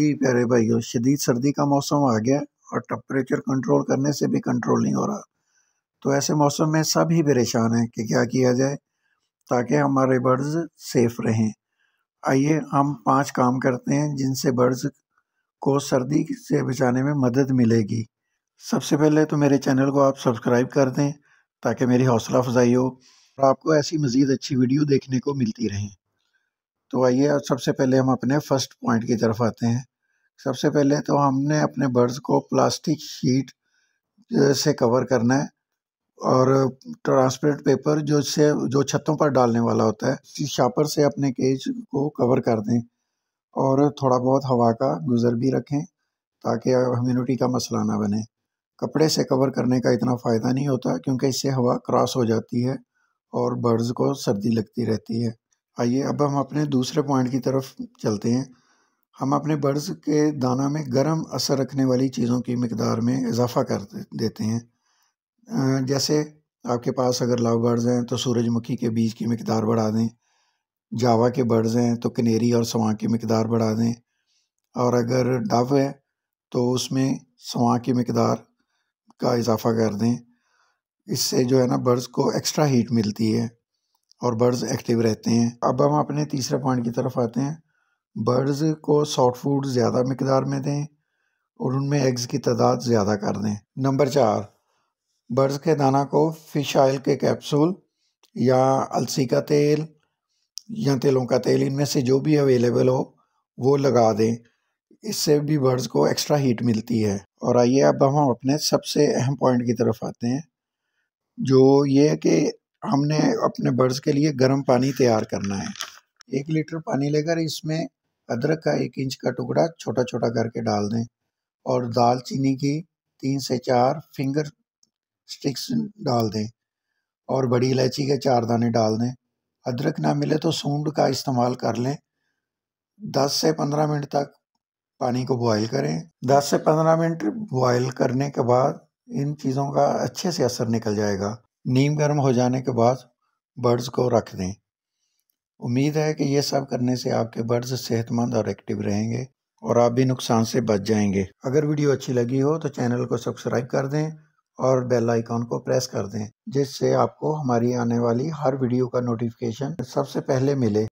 जी प्यारे भाइयों शदीद सर्दी का मौसम आ गया और टम्परेचर कंट्रोल करने से भी कंट्रोल नहीं हो रहा तो ऐसे मौसम में सब ही परेशान हैं कि क्या किया जाए ताकि हमारे बर्ड्स सेफ रहें आइए हम पांच काम करते हैं जिनसे बर्ड्स को सर्दी से बचाने में मदद मिलेगी सबसे पहले तो मेरे चैनल को आप सब्सक्राइब कर दें ताकि मेरी हौसला अफजाई हो और आपको ऐसी मज़ीद अच्छी वीडियो देखने को मिलती रहें तो आइए और सबसे पहले हम अपने फर्स्ट पॉइंट की तरफ आते हैं सबसे पहले तो हमने अपने बर्ड्स को प्लास्टिक शीट से कवर करना है और ट्रांसपेरेंट पेपर जो से जो छतों पर डालने वाला होता है शापर से अपने केज को कवर कर दें और थोड़ा बहुत हवा का गुज़र भी रखें ताकि इम्यूनिटी का मसला ना बने कपड़े से कवर करने का इतना फ़ायदा नहीं होता क्योंकि इससे हवा क्रॉस हो जाती है और बर्ड्स को सर्दी लगती रहती है आइए अब हम अपने दूसरे पॉइंट की तरफ चलते हैं हम अपने बर्ड्स के दाना में गर्म असर रखने वाली चीज़ों की मकदार में इजाफा कर देते हैं जैसे आपके पास अगर लव बर्ड्स हैं तो सूरजमुखी के बीज की मकदार बढ़ा दें जावा के बर्ड्स हैं तो कनेरी और सवा की मकदार बढ़ा दें और अगर डव है तो उसमें सवा की मकदार का इजाफा कर दें इससे जो है ना बर्ड्स को एक्स्ट्रा हीट मिलती है और बर्ड्स एक्टिव रहते हैं अब हम अपने तीसरे पॉइंट की तरफ आते हैं बर्ड्स को सॉफ्ट फूड ज़्यादा मकदार में दें और उनमें एग्ज़ की तादाद ज़्यादा कर दें नंबर चार बर्ड्स के दाना को फ़िश आयल के कैप्सूल या अलसी का तेल या तेलों का तेल इनमें से जो भी अवेलेबल हो वो लगा दें इससे भी बर्ड्स को एक्स्ट्रा हीट मिलती है और आइए अब हम अपने सबसे अहम पॉइंट की तरफ आते हैं जो ये है कि हमने अपने बर्ड्स के लिए गर्म पानी तैयार करना है एक लीटर पानी लेकर इसमें अदरक का एक इंच का टुकड़ा छोटा छोटा करके डाल दें और दालचीनी की तीन से चार फिंगर स्टिक्स डाल दें और बड़ी इलायची के चार दाने डाल दें अदरक ना मिले तो सूंड का इस्तेमाल कर लें दस से पंद्रह मिनट तक पानी को बॉयल करें दस से पंद्रह मिनट बॉयल करने के बाद इन चीज़ों का अच्छे से असर निकल जाएगा नीम गर्म हो जाने के बाद बर्ड्स को रख दें उम्मीद है कि ये सब करने से आपके बर्ड्स सेहतमंद और एक्टिव रहेंगे और आप भी नुकसान से बच जाएंगे अगर वीडियो अच्छी लगी हो तो चैनल को सब्सक्राइब कर दें और बेल आइकॉन को प्रेस कर दें जिससे आपको हमारी आने वाली हर वीडियो का नोटिफिकेशन सबसे पहले मिले